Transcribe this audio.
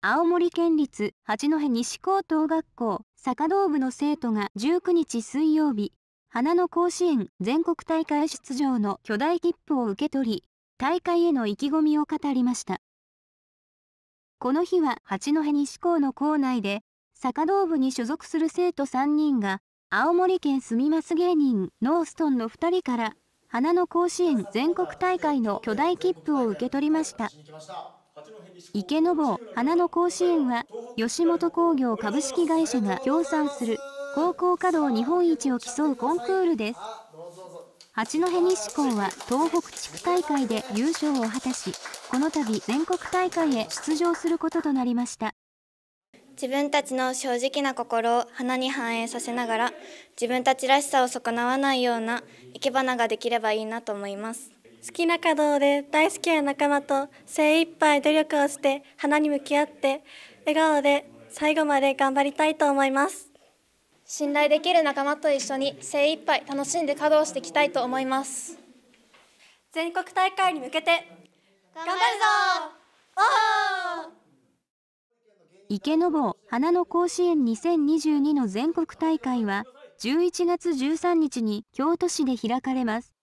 青森県立八戸西高等学校坂道部の生徒が19日水曜日、花の甲子園全国大会出場の巨大切符を受け取り、大会への意気込みを語りました。この日は八戸西高の校内で、坂道部に所属する生徒3人が、青森県住みます芸人ノーストンの2人から、花の甲子園全国大会の巨大切符を受け取りました。池坊花の甲子園は吉本興業株式会社が協賛する高校稼働日本一を競うコンクールです八戸西高は東北地区大会で優勝を果たしこの度全国大会へ出場することとなりました自分たちの正直な心を花に反映させながら自分たちらしさを損なわないような生け花ができればいいなと思います好きな華道で大好きな仲間と精一杯努力をして花に向き合って笑顔で最後まで頑張りたいと思います信頼できる仲間と一緒に精一杯楽しんで稼働していきたいと思います全国大会に向けて頑張るぞ池坊花の甲子園2022の全国大会は11月13日に京都市で開かれます